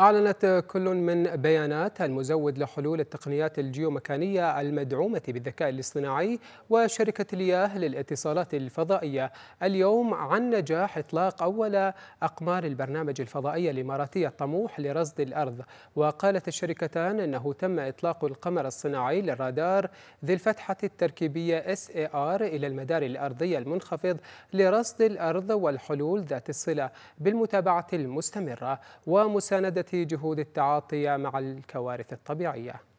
أعلنت كل من بيانات المزود لحلول التقنيات الجيومكانية المدعومة بالذكاء الاصطناعي وشركة الياه للاتصالات الفضائية اليوم عن نجاح إطلاق أول أقمار البرنامج الفضائي الإماراتي الطموح لرصد الأرض وقالت الشركتان أنه تم إطلاق القمر الصناعي للرادار ذي الفتحة التركيبية SAR إلى المدار الأرضي المنخفض لرصد الأرض والحلول ذات الصلة بالمتابعة المستمرة ومساندة جهود التعاطي مع الكوارث الطبيعيه